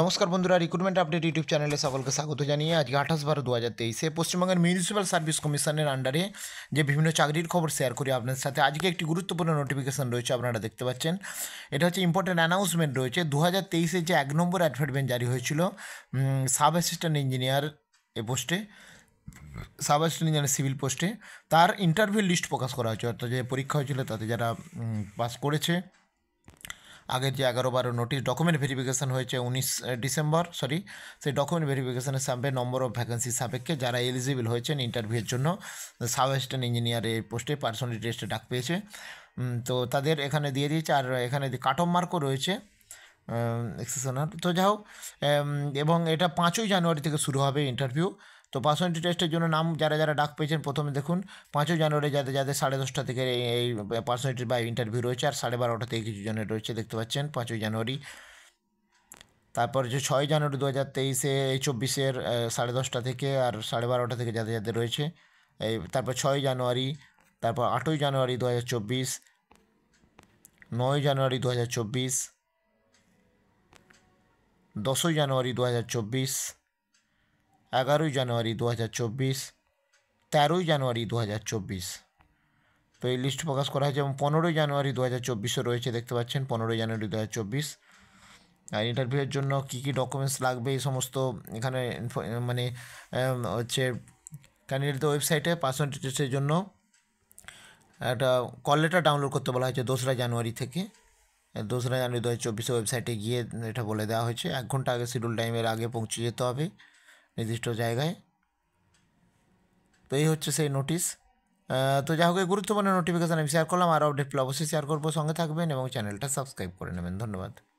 নমস্কার বন্ধুরা recruitment update YouTube চ্যানেলে সকলকে স্বাগত জানিয়ে আজকে আঠাশ বারো দু হাজার তেইশে পশ্চিমবঙ্গের মিউনিসিপ্যাল সার্ভিস কমিশনের আন্ডারে যে বিভিন্ন চাকরির খবর শেয়ার করি আপনাদের সাথে আজকে একটি গুরুত্বপূর্ণ নোটিফিকেশন রয়েছে আপনারা দেখতে পাচ্ছেন এটা হচ্ছে ইম্পর্টেন্ট অ্যানাউন্সমেন্ট রয়েছে দু হাজার তেইশে যে এক নম্বর অ্যাডভার্টমেন্ট জারি হয়েছিল সাব অ্যাসিস্ট্যান্ট ইঞ্জিনিয়ার এ পোস্টে সাব অ্যাসিস্ট্যান্ট ইঞ্জিনিয়ার সিভিল পোস্টে তার ইন্টারভিউ লিস্ট প্রকাশ করা হয়েছে অর্থাৎ যে পরীক্ষা হয়েছিল তাতে যারা পাস করেছে আগের যে এগারো বারো নোটিশ ডকুমেন্ট ভেরিফিকেশান হয়েছে উনিশ ডিসেম্বর সরি সেই ডকুমেন্ট ভেরিফিকেশানের সামনে নম্বর অফ ভ্যাকেন্সি সাপেক্ষে যারা এলিজিবল হয়েছেন ইন্টারভিউয়ের জন্য সাব অ্যাসিস্ট্যান্ট ইঞ্জিনিয়ারের এই পোস্টে পার্সোনালি টেস্টে ডাক পেয়েছে তো তাদের এখানে দিয়ে দিয়েছে আর এখানে কাট অফ মার্কও রয়েছে এক্সেশনার তো হোক এবং এটা পাঁচই জানুয়ারি থেকে শুরু হবে ইন্টারভিউ তো পার্সোনালিটি টেস্টের জন্য নাম যারা যারা ডাক পেয়েছেন প্রথমে দেখুন পাঁচই জানুয়ারি যাদের যাদের সাড়ে দশটা থেকে এই পার্সোনালিটি বা ইন্টারভিউ রয়েছে আর সাড়ে বারোটা থেকে কিছু জনের রয়েছে দেখতে পাচ্ছেন পাঁচই জানুয়ারি তারপর যে ছয় জানুয়ারি দু হাজার তেইশে এই চব্বিশের সাড়ে দশটা থেকে আর সাড়ে বারোটা থেকে যাদের যাদের রয়েছে এই তারপর ছয় জানুয়ারি তারপর আটই জানুয়ারি দু হাজার চব্বিশ নয় জানুয়ারি দু হাজার চব্বিশ দশই জানুয়ারি দু হাজার চব্বিশ এগারোই জানুয়ারি দু হাজার চব্বিশ তেরোই জানুয়ারি দু হাজার চব্বিশ তো এই লিস্ট প্রকাশ করা হয়েছে এবং পনেরোই জানুয়ারি দু হাজার চব্বিশও রয়েছে দেখতে পাচ্ছেন পনেরোই জানুয়ারি দু হাজার চব্বিশ আর ইন্টারভিউয়ের জন্য কী কী ডকুমেন্টস লাগবে এই সমস্ত এখানে মানে হচ্ছে ক্যান্ডিডেটদের ওয়েবসাইটে পার্সোনাল জন্য একটা কল লেটার ডাউনলোড করতে বলা হয়েছে দোসরা জানুয়ারি থেকে দোসরা জানুয়ারি দু হাজার চব্বিশে ওয়েবসাইটে গিয়ে এটা বলে দেওয়া হয়েছে এক ঘন্টা আগে শিডিউল টাইমের আগে পৌঁছে যেতে হবে নির্দিষ্ট জায়গায় তো এই হচ্ছে সেই নোটিশ তো যা হোক গুরুত্বপূর্ণ নোটিফিকেশান আমি শেয়ার করলাম আর আপডেট অবশ্যই শেয়ার করবো সঙ্গে থাকবেন এবং চ্যানেলটা সাবস্ক্রাইব করে নেবেন ধন্যবাদ